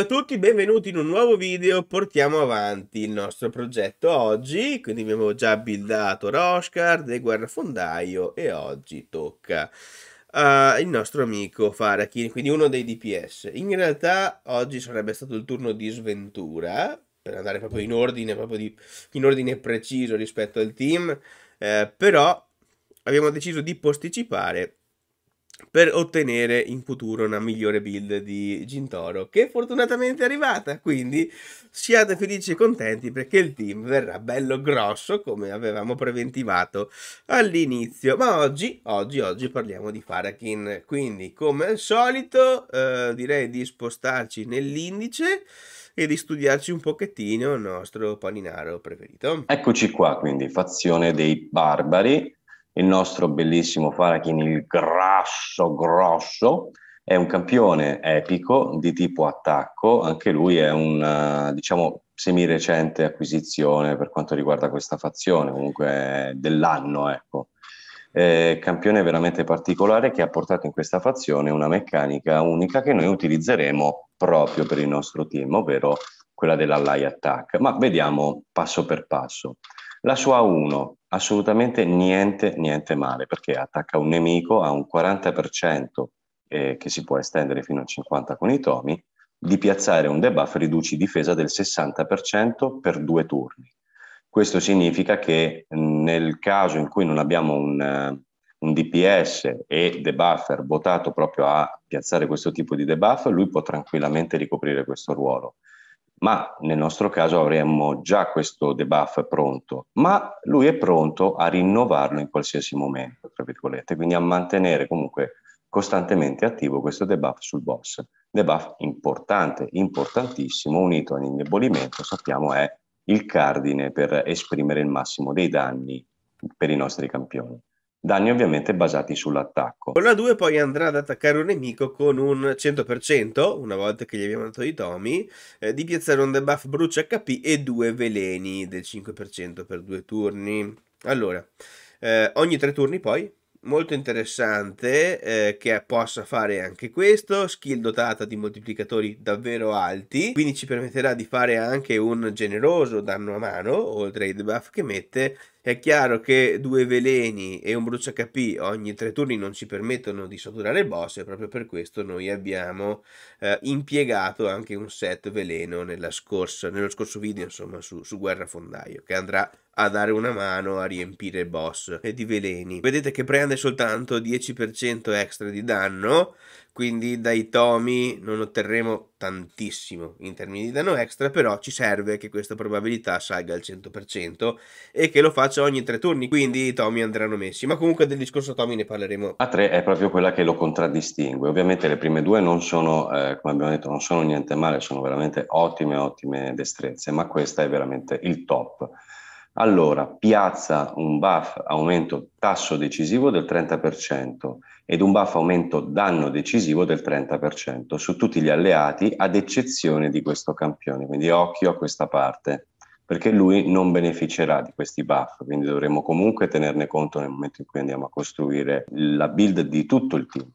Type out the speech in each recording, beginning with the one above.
salve a tutti, benvenuti in un nuovo video, portiamo avanti il nostro progetto oggi, quindi abbiamo già buildato Roshkard e Guerrafondaio e oggi tocca al eh, uh, nostro amico Farakin, quindi uno dei DPS. In realtà oggi sarebbe stato il turno di sventura, per andare proprio in ordine, proprio di, in ordine preciso rispetto al team, eh, però abbiamo deciso di posticipare per ottenere in futuro una migliore build di Gintoro che fortunatamente è arrivata quindi siate felici e contenti perché il team verrà bello grosso come avevamo preventivato all'inizio ma oggi oggi oggi parliamo di Farakin quindi come al solito eh, direi di spostarci nell'indice e di studiarci un pochettino il nostro paninaro preferito eccoci qua quindi fazione dei barbari il nostro bellissimo Farakin, il grasso grosso, è un campione epico di tipo attacco, anche lui è un eh, diciamo semirecente acquisizione per quanto riguarda questa fazione, comunque dell'anno, ecco. Eh, campione veramente particolare che ha portato in questa fazione una meccanica unica che noi utilizzeremo proprio per il nostro team, ovvero quella della Lie Attack. Ma vediamo passo per passo. La sua A1, assolutamente niente, niente male, perché attacca un nemico a un 40% eh, che si può estendere fino a 50 con i tomi, di piazzare un debuff riduci difesa del 60% per due turni. Questo significa che nel caso in cui non abbiamo un, eh, un DPS e debuffer votato proprio a piazzare questo tipo di debuff, lui può tranquillamente ricoprire questo ruolo ma nel nostro caso avremmo già questo debuff pronto, ma lui è pronto a rinnovarlo in qualsiasi momento, tra virgolette, quindi a mantenere comunque costantemente attivo questo debuff sul boss. Debuff importante, importantissimo, unito all'indebolimento, sappiamo è il cardine per esprimere il massimo dei danni per i nostri campioni danni ovviamente basati sull'attacco. Colonna 2 poi andrà ad attaccare un nemico con un 100%, una volta che gli abbiamo dato i tomi, eh, di piazzare un debuff brucia HP e due veleni del 5% per due turni. Allora, eh, ogni tre turni poi, molto interessante eh, che possa fare anche questo, skill dotata di moltiplicatori davvero alti, quindi ci permetterà di fare anche un generoso danno a mano, oltre ai debuff che mette, è chiaro che due veleni e un brucia ogni tre turni non ci permettono di saturare il boss e proprio per questo noi abbiamo eh, impiegato anche un set veleno scorsa, nello scorso video insomma su, su Guerra Fondaio che andrà a dare una mano a riempire il boss eh, di veleni. Vedete che prende soltanto 10% extra di danno, quindi dai tomi non otterremo tantissimo in termini di danno extra, però ci serve che questa probabilità salga al 100% e che lo faccia ogni tre turni, quindi i tomi andranno messi, ma comunque del discorso tomi ne parleremo. A tre è proprio quella che lo contraddistingue, ovviamente le prime due non sono, eh, come abbiamo detto, non sono niente male, sono veramente ottime, ottime destrezze, ma questa è veramente il top allora, piazza un buff aumento tasso decisivo del 30% ed un buff aumento danno decisivo del 30% su tutti gli alleati ad eccezione di questo campione, quindi occhio a questa parte perché lui non beneficerà di questi buff, quindi dovremo comunque tenerne conto nel momento in cui andiamo a costruire la build di tutto il team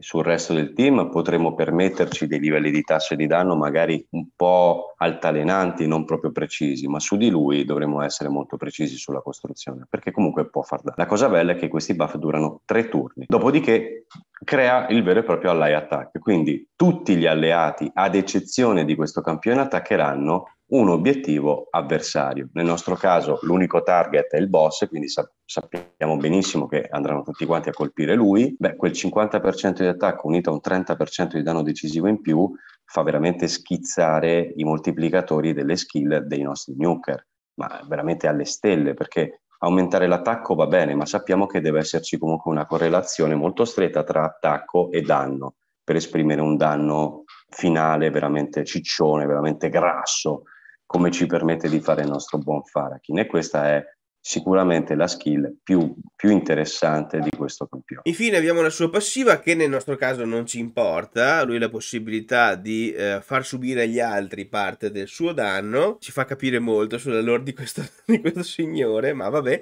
sul resto del team potremmo permetterci dei livelli di tasse di danno magari un po' altalenanti, non proprio precisi, ma su di lui dovremmo essere molto precisi sulla costruzione, perché comunque può far danno. La cosa bella è che questi buff durano tre turni, dopodiché crea il vero e proprio ally attack, quindi tutti gli alleati, ad eccezione di questo campione, attaccheranno un obiettivo avversario. Nel nostro caso l'unico target è il boss, quindi sa- sappiamo benissimo che andranno tutti quanti a colpire lui. Beh, quel 50% di attacco unito a un 30% di danno decisivo in più fa veramente schizzare i moltiplicatori delle skill dei nostri nuker, ma veramente alle stelle, perché aumentare l'attacco va bene, ma sappiamo che deve esserci comunque una correlazione molto stretta tra attacco e danno per esprimere un danno finale veramente ciccione, veramente grasso come ci permette di fare il nostro buon Farakin. E questa è sicuramente la skill più, più, interessante di questo campionato. Infine abbiamo la sua passiva che nel nostro caso non ci importa, lui ha la possibilità di eh, far subire agli altri parte del suo danno, ci fa capire molto sull'allure di questo, di questo signore, ma vabbè.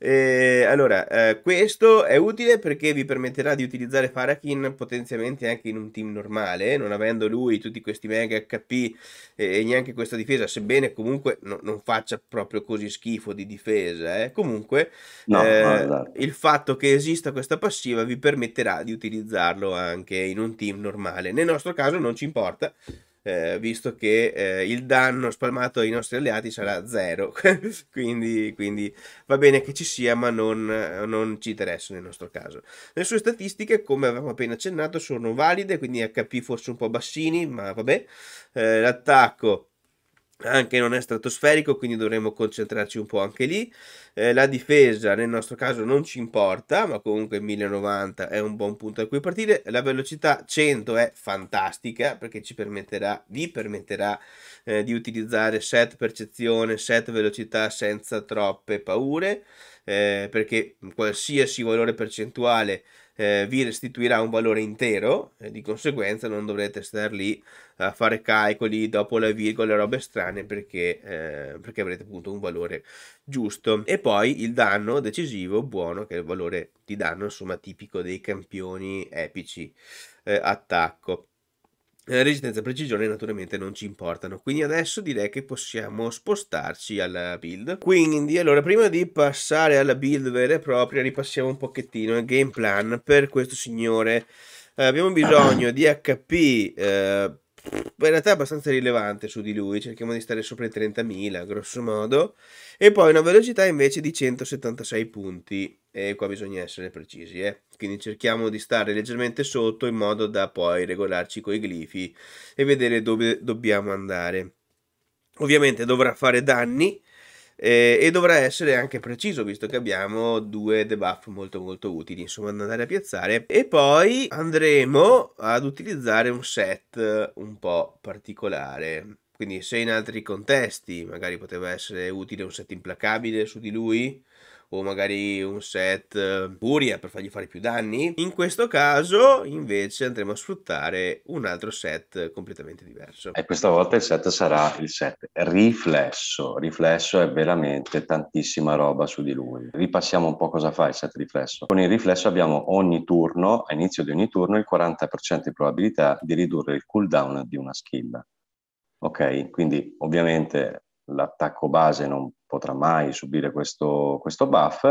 Eh, allora, eh, questo è utile perché vi permetterà di utilizzare Farakin potenzialmente anche in un team normale, non avendo lui tutti questi mega HP e neanche questa difesa, sebbene comunque no, non faccia proprio così schifo di difesa inglese, eh. comunque no, eh, esatto. il fatto che esista questa passiva vi permetterà di utilizzarlo anche in un team normale. Nel nostro caso non ci importa, eh, visto che eh, il danno spalmato ai nostri alleati sarà zero, quindi, quindi, va bene che ci sia, ma non, non ci interessa nel nostro caso. Le sue statistiche, come avevamo appena accennato, sono valide, quindi HP forse un po' bassini, ma vabbè, eh, l'attacco anche non è stratosferico, quindi dovremmo concentrarci un po' anche lì. Eh, la difesa nel nostro caso non ci importa, ma comunque 1090 è un buon punto da cui partire. La velocità 100 è fantastica perché ci permetterà, vi permetterà eh, di utilizzare set percezione, set velocità senza troppe paure, eh, perché qualsiasi valore percentuale eh, vi restituirà un valore intero e di conseguenza non dovrete stare lì a fare calcoli dopo la virgola e robe strane perché, eh, perché avrete appunto un valore giusto. E poi il danno decisivo buono che è il valore di danno insomma tipico dei campioni epici eh, attacco resistenza e precisione naturalmente non ci importano, quindi adesso direi che possiamo spostarci alla build. Quindi, allora, prima di passare alla build vera e propria, ripassiamo un pochettino il game plan per questo signore. Eh, abbiamo bisogno di HP... Eh, in realtà abbastanza rilevante su di lui, cerchiamo di stare sopra i 30.000 grosso modo, e poi una velocità invece di 176 punti e qua bisogna essere precisi eh? quindi cerchiamo di stare leggermente sotto in modo da poi regolarci con i glifi e vedere dove dobbiamo andare ovviamente dovrà fare danni eh, e dovrà essere anche preciso visto che abbiamo due debuff molto molto utili insomma ad andare a piazzare e poi andremo ad utilizzare un set un po' particolare quindi se in altri contesti magari poteva essere utile un set implacabile su di lui o magari un set eh, furia per fargli fare più danni. In questo caso invece andremo a sfruttare un altro set completamente diverso. E questa volta il set sarà il set riflesso. Riflesso è veramente tantissima roba su di lui. Ripassiamo un po' cosa fa il set riflesso. Con il riflesso abbiamo ogni turno, a inizio di ogni turno, il 40% di probabilità di ridurre il cooldown di una skill. Ok, quindi ovviamente l'attacco base non potrà mai subire questo, questo, buff,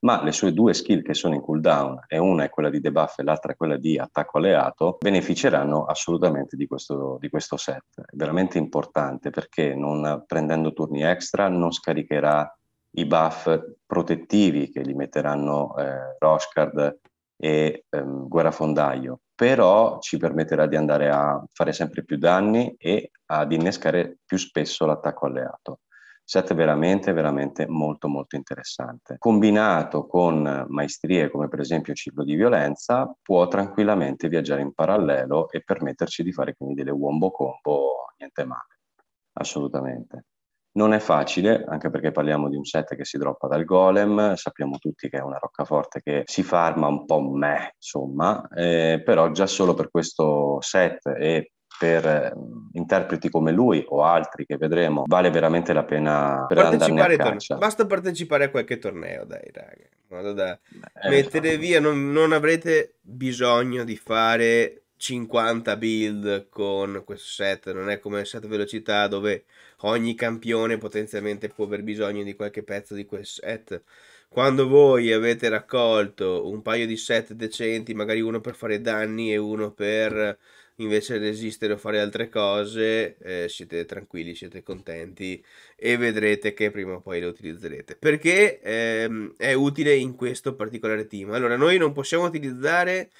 ma le sue due skill che sono in cooldown, e una è quella di debuff e l'altra è quella di attacco alleato, beneficeranno assolutamente di questo, di questo set. È veramente importante perché non prendendo turni extra non scaricherà i buff protettivi che gli metteranno eh, Roshkard e ehm, guerrafondaio, però ci permetterà di andare a fare sempre più danni e ad innescare più spesso l'attacco alleato. Set veramente, veramente molto, molto interessante. Combinato con maestrie come per esempio ciclo di violenza, può tranquillamente viaggiare in parallelo e permetterci di fare quindi delle wombo combo niente male, assolutamente. Non è facile, anche perché parliamo di un set che si droppa dal golem, sappiamo tutti che è una roccaforte che si farma un po' meh, insomma, eh, però già solo per questo set e per eh, interpreti come lui o altri che vedremo vale veramente la pena per partecipare caccia. basta partecipare a qualche torneo dai raga da eh, mettere via non, non avrete bisogno di fare 50 build con questo set, non è come il set velocità dove ogni campione potenzialmente può aver bisogno di qualche pezzo di quel set. Quando voi avete raccolto un paio di set decenti, magari uno per fare danni e uno per invece resistere o fare altre cose, eh, siete tranquilli, siete contenti e vedrete che prima o poi lo utilizzerete. Perché ehm, è utile in questo particolare team? Allora, noi non possiamo utilizzare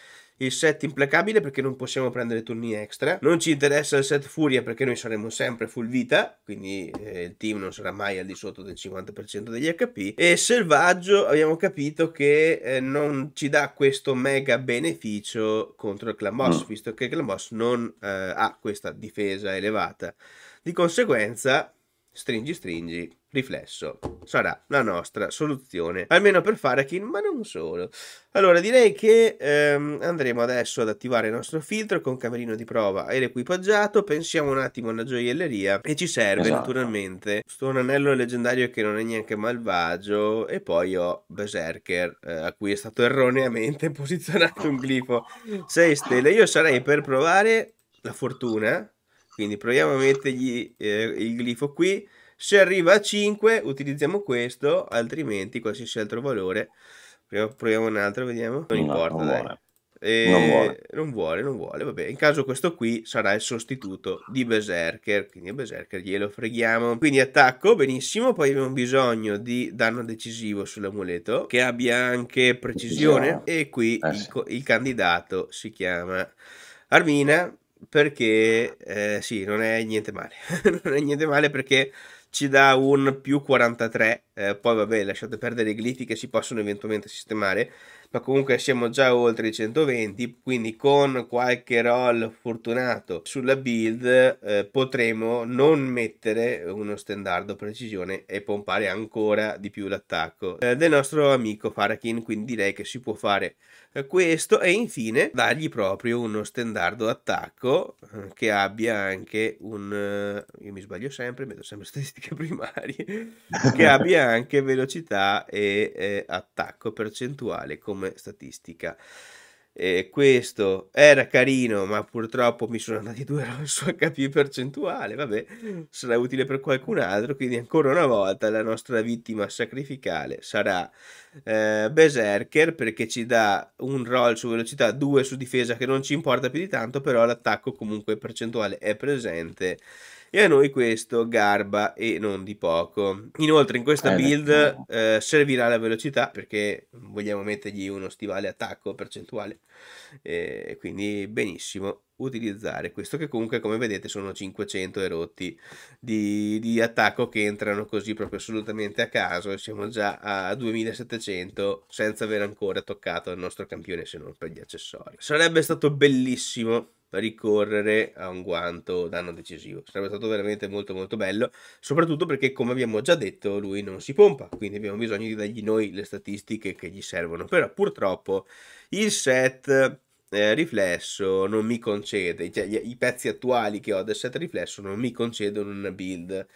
il set implacabile perché non possiamo prendere turni extra, non ci interessa il set furia perché noi saremo sempre full vita, quindi eh, il team non sarà mai al di sotto del 50% degli HP e selvaggio abbiamo capito che eh, non ci dà questo mega beneficio contro il Clamoss, mm. visto che il Clamos non eh, ha questa difesa elevata. Di conseguenza, stringi stringi riflesso sarà la nostra soluzione almeno per fare kill ma non solo allora direi che ehm, andremo adesso ad attivare il nostro filtro con camerino di prova ed equipaggiato pensiamo un attimo alla gioielleria e ci serve esatto. naturalmente sto un anello leggendario che non è neanche malvagio e poi ho berserker eh, a cui è stato erroneamente posizionato un glifo 6 stelle io sarei per provare la fortuna quindi proviamo a mettergli eh, il glifo qui se arriva a 5 utilizziamo questo, altrimenti qualsiasi altro valore. proviamo un altro, vediamo. Non no, importa, non dai. Vuole. E... Eh, non, vuole. non vuole, non vuole, vabbè. In caso questo qui sarà il sostituto di Berserker, quindi a Berserker glielo freghiamo. Quindi attacco, benissimo, poi abbiamo bisogno di danno decisivo sull'amuleto, che abbia anche precisione, e qui eh, il, il candidato si chiama Armina, perché eh, sì, non è niente male, non è niente male perché ci dà un più 43, eh, poi vabbè lasciate perdere i glifi che si possono eventualmente sistemare, ma comunque siamo già oltre i 120, quindi con qualche roll fortunato sulla build eh, potremo non mettere uno standard precisione e pompare ancora di più l'attacco eh, del nostro amico Farakin, quindi direi che si può fare eh, questo e infine dargli proprio uno standard attacco eh, che abbia anche un... Eh, io mi sbaglio sempre, metto sempre statistiche primarie, che abbia anche velocità e attacco percentuale come come statistica. E questo era carino, ma purtroppo mi sono andati due su HP percentuale. Vabbè, sarà utile per qualcun altro. Quindi, ancora una volta, la nostra vittima sacrificale sarà eh, Berserker perché ci dà un roll su velocità 2 su difesa che non ci importa più di tanto, però l'attacco comunque percentuale è presente e a noi questo garba e non di poco. Inoltre in questa eh, build eh, servirà la velocità perché vogliamo mettergli uno stivale attacco percentuale. Eh, quindi benissimo utilizzare questo che comunque come vedete sono 500 erotti di, di attacco che entrano così proprio assolutamente a caso e siamo già a 2700 senza aver ancora toccato il nostro campione se non per gli accessori sarebbe stato bellissimo ricorrere a un guanto danno decisivo. Sarebbe stato veramente molto molto bello, soprattutto perché come abbiamo già detto lui non si pompa, quindi abbiamo bisogno di dargli noi le statistiche che gli servono. Però purtroppo il set eh, riflesso non mi concede, cioè i pezzi attuali che ho del set riflesso non mi concedono una build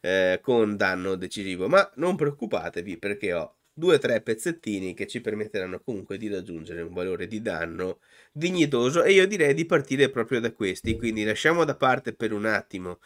eh, con danno decisivo, ma non preoccupatevi perché ho due o tre pezzettini che ci permetteranno comunque di raggiungere un valore di danno dignitoso e io direi di partire proprio da questi, quindi lasciamo da parte per un attimo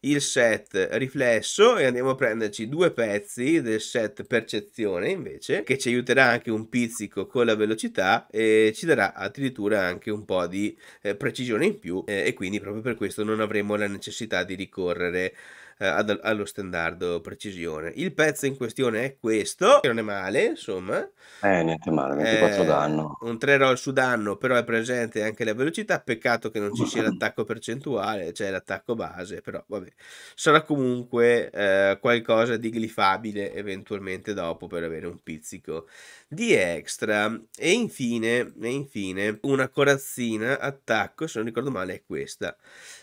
il set riflesso e andiamo a prenderci due pezzi del set percezione invece che ci aiuterà anche un pizzico con la velocità e ci darà addirittura anche un po' di eh, precisione in più eh, e quindi proprio per questo non avremo la necessità di ricorrere eh, ad, allo standard oh, precisione. Il pezzo in questione è questo, che non è male, insomma. Eh, niente male, 24 eh, danno. Un 3 roll su danno, però è presente anche la velocità, peccato che non ci sia l'attacco percentuale, cioè l'attacco base, però vabbè. Sarà comunque eh, qualcosa di glifabile eventualmente dopo per avere un pizzico di extra. E infine, e infine una corazzina attacco, se non ricordo male, è questa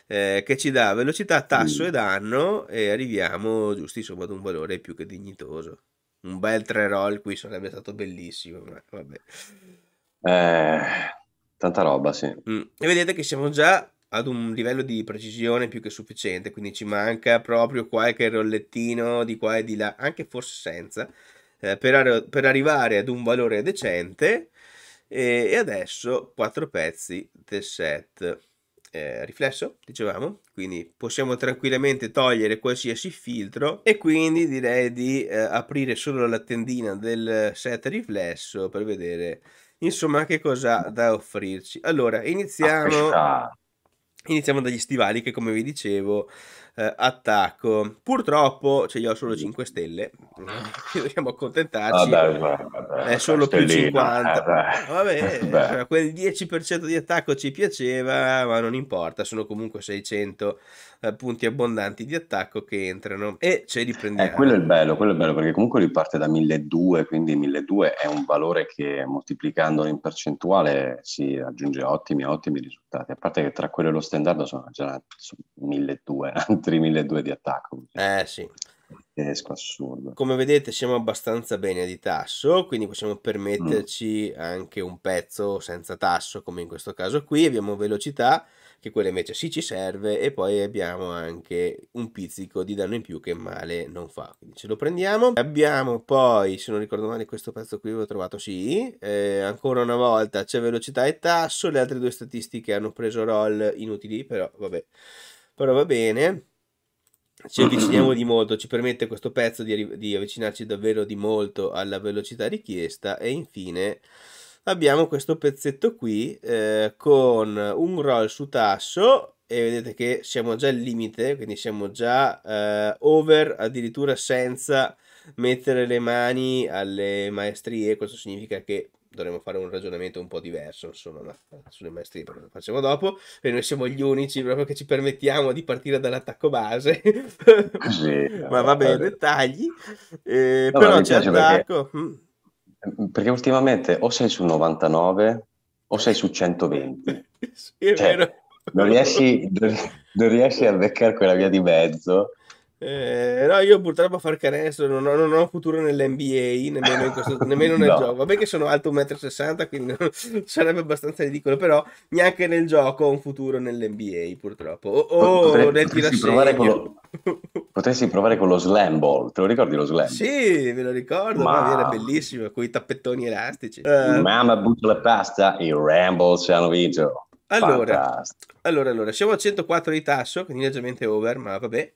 eh, che ci dà velocità, tasso mm. e danno e arriviamo giusti insomma ad un valore più che dignitoso. Un bel 3 roll qui sarebbe stato bellissimo, ma vabbè. Eh, tanta roba, sì. Mm. E vedete che siamo già ad un livello di precisione più che sufficiente, quindi ci manca proprio qualche rollettino di qua e di là, anche forse senza, eh, per, ar- per, arrivare ad un valore decente. E, e adesso quattro pezzi del set eh, riflesso, dicevamo, quindi possiamo tranquillamente togliere qualsiasi filtro e quindi direi di eh, aprire solo la tendina del set riflesso per vedere insomma che cosa ha da offrirci. Allora, iniziamo, ah, iniziamo dagli stivali che come vi dicevo eh, attacco. Purtroppo ce li ho solo 5 mm. stelle, mm. dobbiamo accontentarci. Vabbè, ah, vabbè, è solo più 50. Ah, vabbè, vabbè. Cioè, quel 10% di attacco ci piaceva, ma non importa, sono comunque 600 eh, punti abbondanti di attacco che entrano e ce li eh, prendiamo. Eh, quello è il bello, quello è bello perché comunque lui parte da 1200, quindi 1200 è un valore che moltiplicandolo in percentuale si raggiunge ottimi, ottimi risultati. A parte che tra quello e lo standard sono già 1200, metri 1200 di attacco. Eh sì. Esco assurdo. Come vedete siamo abbastanza bene di tasso, quindi possiamo permetterci mm. anche un pezzo senza tasso, come in questo caso qui. Abbiamo velocità, che quella invece sì ci serve, e poi abbiamo anche un pizzico di danno in più che male non fa. Quindi ce lo prendiamo. Abbiamo poi, se non ricordo male, questo pezzo qui l'ho trovato sì. Eh, ancora una volta c'è velocità e tasso, le altre due statistiche hanno preso roll inutili, però vabbè. Però va bene ci avviciniamo di molto, ci permette questo pezzo di, di, avvicinarci davvero di molto alla velocità richiesta e infine abbiamo questo pezzetto qui eh, con un roll su tasso e vedete che siamo già al limite, quindi siamo già eh, over addirittura senza mettere le mani alle maestrie, questo significa che dovremmo fare un ragionamento un po' diverso, insomma, ma sulle maestrie lo facciamo dopo, e noi siamo gli unici proprio che ci permettiamo di partire dall'attacco base, sì, ma va bene, dettagli, eh, no, però c'è attacco. Perché, mm. mm, perché, ultimamente o sei su 99 o sei su 120. sì, è cioè, vero. Non riesci, non riesci a beccare quella via di mezzo eh, no, io purtroppo a far canestro non ho, non ho futuro nell'NBA, nemmeno, questo, nemmeno nel no. gioco. Vabbè che sono alto 1,60 m, quindi sarebbe abbastanza ridicolo, però neanche nel gioco ho un futuro nell'NBA purtroppo. O, o Potrei, nel potresti provare, lo, potresti provare con lo slam ball, te lo ricordi lo slam? Sì, ve lo ricordo, ma, ma era bellissimo, con i tappettoni elastici. Uh, eh. Mamma butta la pasta, i Ramble se hanno vinto. Allora, allora, allora, siamo a 104 di tasso, quindi leggermente over, ma vabbè.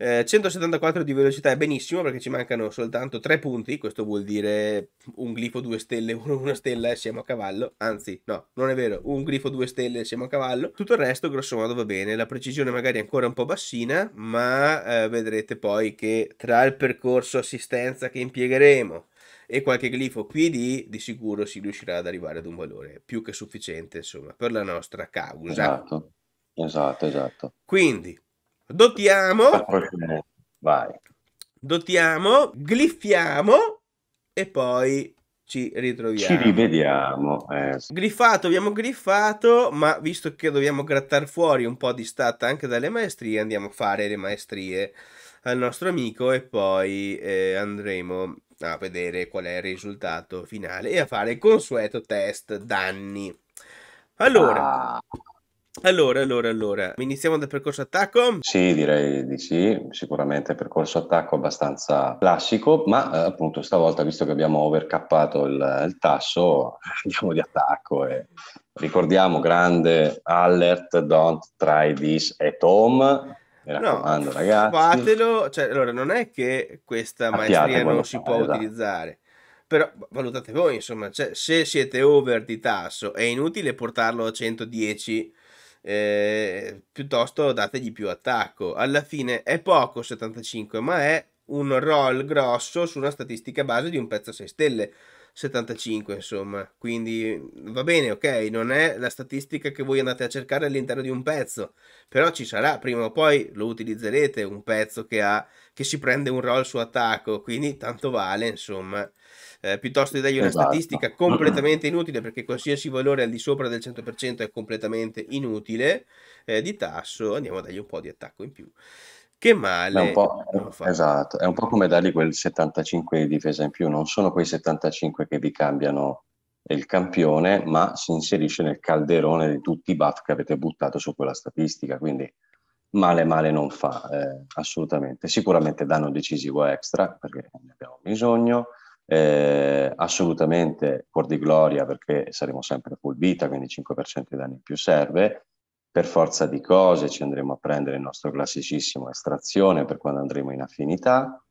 174 eh, di velocità è benissimo perché ci mancano soltanto 3 punti, questo vuol dire un glifo 2 stelle, 1 stella e siamo a cavallo, anzi no, non è vero, un glifo 2 stelle e siamo a cavallo, tutto il resto grosso modo va bene, la precisione magari è ancora un po' bassina, ma eh, vedrete poi che tra il percorso assistenza che impiegheremo, e qualche glifo qui di, di sicuro si riuscirà ad arrivare ad un valore più che sufficiente, insomma, per la nostra causa. Esatto, esatto, esatto. Quindi, dotiamo, ah, Vai. dotiamo, gliffiamo e poi ci ritroviamo. Ci rivediamo. Eh. Griffato, abbiamo griffato, ma visto che dobbiamo grattare fuori un po' di stata anche dalle maestrie, andiamo a fare le maestrie al nostro amico e poi eh, andremo a vedere qual è il risultato finale e a fare il consueto test danni. Allora, ah. Allora, allora, allora, iniziamo dal percorso attacco? Sì, direi di sì, sicuramente percorso attacco abbastanza classico, ma eh, appunto stavolta, visto che abbiamo overcappato il, il tasso, andiamo di attacco e ricordiamo grande alert, don't try this at home, no, ragazzi. Fatelo, cioè, allora non è che questa Appiate maestria non si può esatto. utilizzare però valutate voi, insomma, cioè, se siete over di tasso è inutile portarlo a 110 eh, piuttosto dategli più attacco. Alla fine è poco 75, ma è un roll grosso su una statistica base di un pezzo a 6 stelle. 75 insomma quindi mm, va bene ok non è la statistica che voi andate a cercare all'interno di un pezzo però ci sarà prima o poi lo utilizzerete un pezzo che ha che si prende un roll su attacco, quindi tanto vale, insomma. Eh, piuttosto di dargli una esatto. statistica completamente inutile perché qualsiasi valore al di sopra del 100% è completamente inutile eh, di tasso, andiamo a dargli un po' di attacco in più. Che male. È esatto, è un po' come dargli quel 75 di difesa in più, non sono quei 75 che vi cambiano il campione, ma si inserisce nel calderone di tutti i buff che avete buttato su quella statistica, quindi male male non fa, eh, assolutamente. Sicuramente danno decisivo extra perché ne abbiamo bisogno, eh, assolutamente cuor di gloria perché saremo sempre full vita, quindi 5% di danni in più serve. Per forza di cose ci andremo a prendere il nostro classicissimo estrazione per quando andremo in affinità,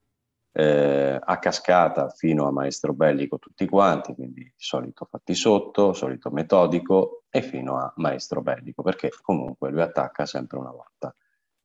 eh, a cascata fino a maestro bellico tutti quanti, quindi solito fatti sotto, solito metodico e fino a maestro bellico, perché comunque lui attacca sempre una volta.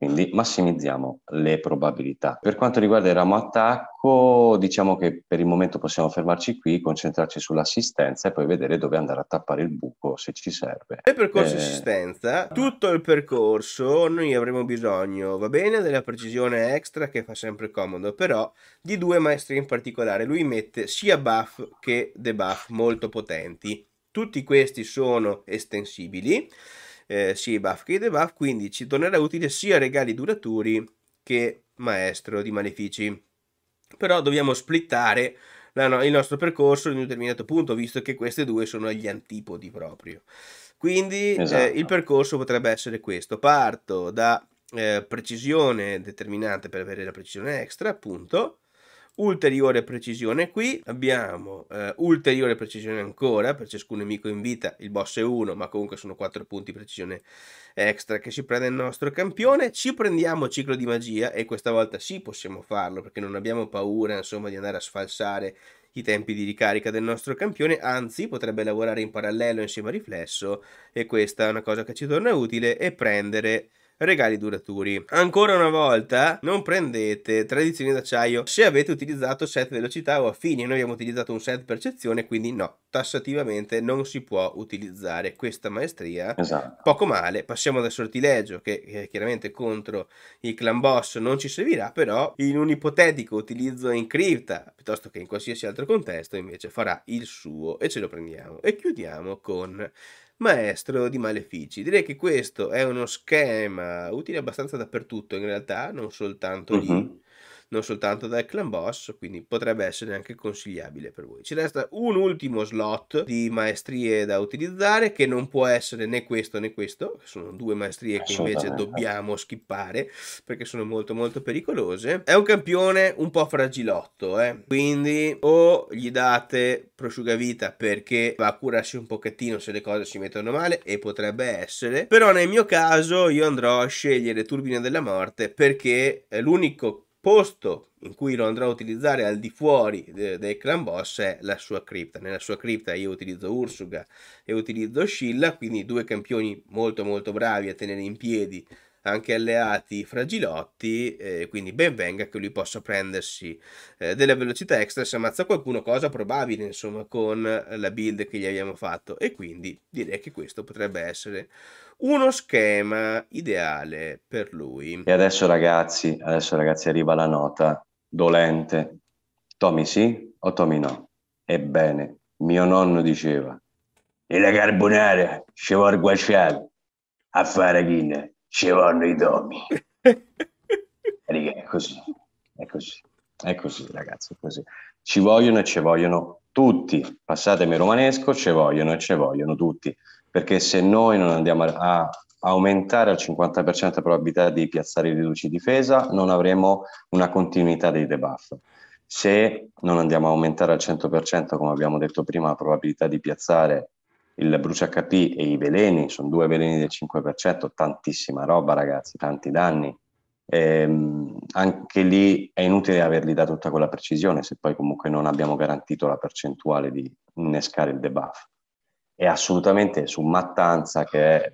Quindi massimizziamo le probabilità. Per quanto riguarda il ramo attacco, diciamo che per il momento possiamo fermarci qui, concentrarci sull'assistenza e poi vedere dove andare a tappare il buco se ci serve. Per percorso eh... assistenza, ah. tutto il percorso noi avremo bisogno, va bene, della precisione extra che fa sempre comodo, però di due maestri in particolare. Lui mette sia buff che debuff molto potenti. Tutti questi sono estensibili eh, sia i buff che i debuff, quindi ci tornerà utile sia regali duraturi che maestro di malefici. Però dobbiamo splittare no, il nostro percorso in un determinato punto, visto che queste due sono gli antipodi proprio. Quindi eh, esatto. eh, il percorso potrebbe essere questo. Parto da eh, precisione determinante per avere la precisione extra, appunto, ulteriore precisione qui, abbiamo eh, ulteriore precisione ancora, per ciascun nemico in vita il boss è uno ma comunque sono quattro punti precisione extra che si prende il nostro campione, ci prendiamo ciclo di magia e questa volta sì possiamo farlo perché non abbiamo paura insomma di andare a sfalsare i tempi di ricarica del nostro campione, anzi potrebbe lavorare in parallelo insieme a riflesso e questa è una cosa che ci torna utile e prendere regali duraturi. Ancora una volta, non prendete tradizioni d'acciaio se avete utilizzato set velocità o affini. Noi abbiamo utilizzato un set percezione, quindi no, tassativamente non si può utilizzare questa maestria. Esatto. Poco male, passiamo dal sortileggio, che eh, chiaramente contro il clan boss non ci servirà, però in un ipotetico utilizzo in cripta, piuttosto che in qualsiasi altro contesto, invece farà il suo e ce lo prendiamo. E chiudiamo con maestro di malefici. Direi che questo è uno schema utile abbastanza dappertutto in realtà, non soltanto lì. Uh-huh non soltanto dal clan boss, quindi potrebbe essere anche consigliabile per voi. Ci resta un ultimo slot di maestrie da utilizzare che non può essere né questo né questo, sono due maestrie che invece dobbiamo skippare perché sono molto molto pericolose. È un campione un po' fragilotto, eh? quindi o gli date prosciugavita perché va a curarsi un pochettino se le cose si mettono male e potrebbe essere, però nel mio caso io andrò a scegliere Turbine della Morte perché l'unico posto in cui lo andrò a utilizzare al di fuori dei clan boss è la sua cripta. Nella sua cripta io utilizzo Ursuga e utilizzo Scilla, quindi due campioni molto molto bravi a tenere in piedi anche alleati fragilotti, eh, quindi ben venga che lui possa prendersi eh, della velocità extra se ammazza qualcuno, cosa probabile insomma con la build che gli abbiamo fatto e quindi direi che questo potrebbe essere uno schema ideale per lui. E adesso ragazzi, adesso ragazzi arriva la nota dolente. Tommy sì o Tommy no? Ebbene, mio nonno diceva, e la carbonara ci vuole guaciare, a fare ghina ci vanno i Tommy. è così, è così, è così ragazzi, è così. Ci vogliono e ci vogliono tutti, passatemi romanesco, ci vogliono e ci vogliono tutti perché se noi non andiamo a aumentare al 50% la probabilità di piazzare i riduci difesa, non avremo una continuità dei debuff. Se non andiamo a aumentare al 100%, come abbiamo detto prima, la probabilità di piazzare il brucia HP e i veleni, sono due veleni del 5%, tantissima roba ragazzi, tanti danni. Ehm, anche lì è inutile averli dato tutta quella precisione se poi comunque non abbiamo garantito la percentuale di innescare il debuff e assolutamente su mattanza, che è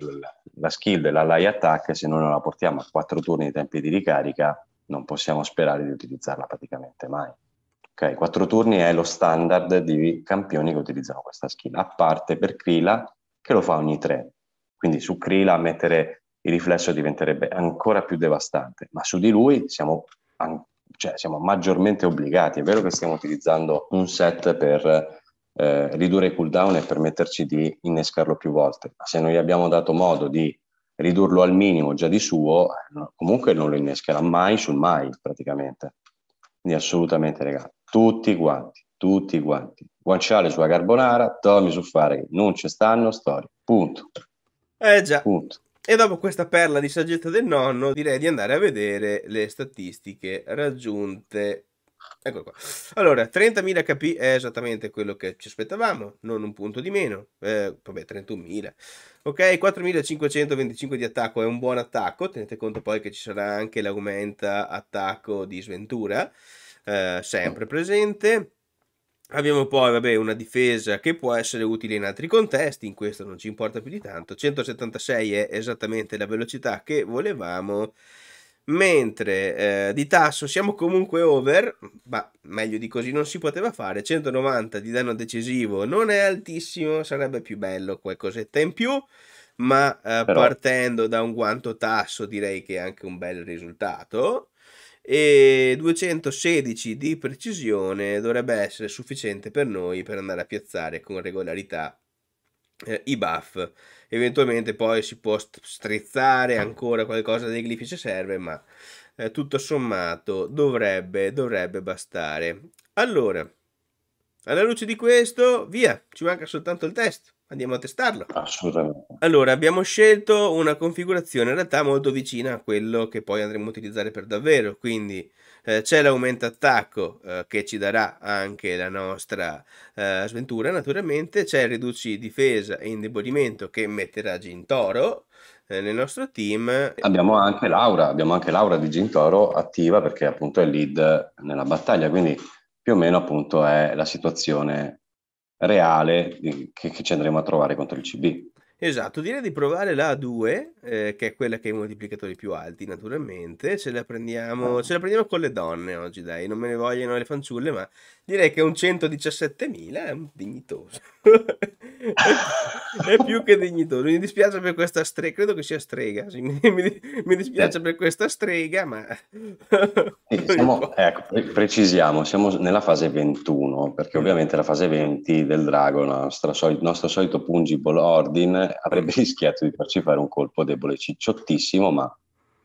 la skill della Lai Attack, se noi non la portiamo a quattro turni di tempi di ricarica, non possiamo sperare di utilizzarla praticamente mai. Ok, quattro turni è lo standard di campioni che utilizzano questa skill, a parte per Krila che lo fa ogni tre. Quindi su Krila mettere il riflesso diventerebbe ancora più devastante, ma su di lui siamo, an- cioè, siamo maggiormente obbligati. È vero che stiamo utilizzando un set per eh, ridurre il cooldown e permetterci di innescarlo più volte. Ma se noi abbiamo dato modo di ridurlo al minimo già di suo, comunque non lo innescherà mai sul mai praticamente. Quindi assolutamente legato. Tutti quanti, tutti quanti. Guanciale sulla carbonara, Tommy su fare, non ci stanno storie. Punto. Eh già. Punto. E dopo questa perla di saggezza del nonno, direi di andare a vedere le statistiche raggiunte Ecco qua. Allora, 30.000 HP è esattamente quello che ci aspettavamo, non un punto di meno. Eh, vabbè, 31.000. Ok, 4.525 di attacco è un buon attacco. Tenete conto poi che ci sarà anche l'aumenta attacco di sventura, eh, sempre presente. Abbiamo poi, vabbè, una difesa che può essere utile in altri contesti, in questo non ci importa più di tanto. 176 è esattamente la velocità che volevamo mentre eh, di tasso siamo comunque over, ma meglio di così non si poteva fare, 190 di danno decisivo non è altissimo, sarebbe più bello qualcosetta in più, ma eh, Però... partendo da un guanto tasso direi che è anche un bel risultato e 216 di precisione dovrebbe essere sufficiente per noi per andare a piazzare con regolarità eh, i buff. Eventualmente poi si può strizzare ancora qualcosa dei glifi se serve, ma eh, tutto sommato dovrebbe, dovrebbe bastare. Allora, alla luce di questo, via, ci manca soltanto il test. Andiamo a testarlo. Assolutamente. Allora, abbiamo scelto una configurazione in realtà molto vicina a quello che poi andremo a utilizzare per davvero, quindi eh, c'è l'aumento attacco eh, che ci darà anche la nostra eh, sventura, naturalmente, c'è il riduci difesa e indebolimento che metterà Gintoro eh, nel nostro team. Abbiamo anche Laura, abbiamo anche Laura di Gintoro attiva perché appunto è lead nella battaglia, quindi più o meno appunto è la situazione reale eh, che, che ci andremo a trovare contro il CB. Esatto, direi di provare la A2, eh, che è quella che ha i moltiplicatori più alti, naturalmente. Ce la, prendiamo, ah. ce la prendiamo con le donne oggi, dai, non me ne vogliono le fanciulle, ma direi che un 117.000 è un dignitoso. è più che dignitoso. Mi dispiace per questa strega, credo che sia strega, sì. mi, mi, mi, dispiace per questa strega, ma... siamo, ecco, ecco precisiamo, siamo nella fase 21, perché mm. ovviamente la fase 20 del drago, il nostro, nostro solito pungiball ordine, eh, avrebbe rischiato di farci fare un colpo debole cicciottissimo, ma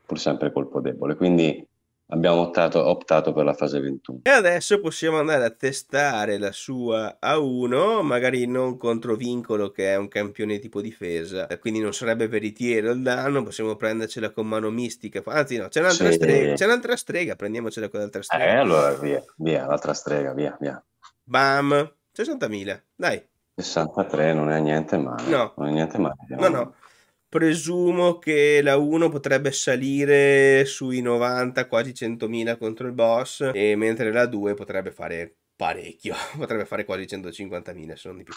pur sempre colpo debole. Quindi abbiamo optato, optato, per la fase 21. E adesso possiamo andare a testare la sua A1, magari non contro Vincolo che è un campione tipo difesa, eh, quindi non sarebbe veritiero il danno, possiamo prendercela con mano mistica, anzi no, c'è un'altra, sì. strega, c'è un'altra strega, prendiamocela con l'altra strega. Eh, allora via, via, l'altra strega, via, via. Bam, 60.000, dai. 63 non è niente male. No, non è niente male. No, diciamo. no. Presumo che la 1 potrebbe salire sui 90, quasi 100.000 contro il boss, e mentre la 2 potrebbe fare parecchio, potrebbe fare quasi 150.000 se non di più.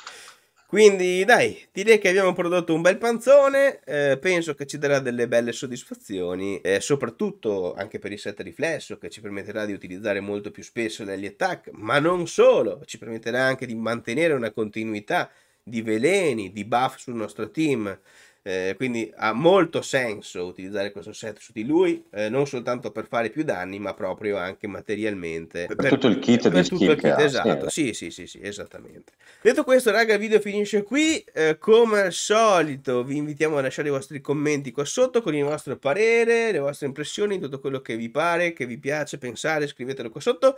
Quindi dai, direi che abbiamo prodotto un bel panzone, eh, penso che ci darà delle belle soddisfazioni, eh, soprattutto anche per il set riflesso che ci permetterà di utilizzare molto più spesso l'Ally Attack, ma non solo, ci permetterà anche di mantenere una continuità di veleni, di buff sul nostro team eh, quindi ha molto senso utilizzare questo set su di lui, eh, non soltanto per fare più danni, ma proprio anche materialmente. Per, per tutto il kit per, di tutto il kit, esatto. sì, sì, sì, sì, esattamente. Detto questo, raga, il video finisce qui. Eh, come al solito, vi invitiamo a lasciare i vostri commenti qua sotto con il vostro parere, le vostre impressioni, tutto quello che vi pare, che vi piace pensare, scrivetelo qua sotto.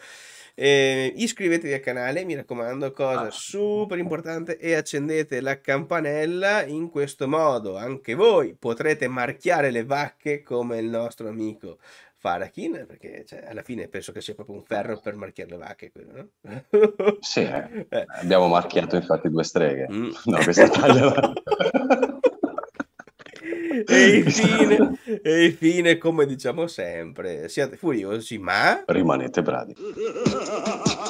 Eh, iscrivetevi al canale, mi raccomando, cosa ah. super importante, e accendete la campanella in questo modo anche voi potrete marchiare le vacche come il nostro amico Farakin, perché cioè, alla fine penso che sia proprio un ferro per marchiare le vacche. Quello, no? sì, eh. eh. abbiamo marchiato infatti due streghe. Mm. No, questa taglia... e, infine, e infine, come diciamo sempre, siate furiosi, ma... Rimanete bravi.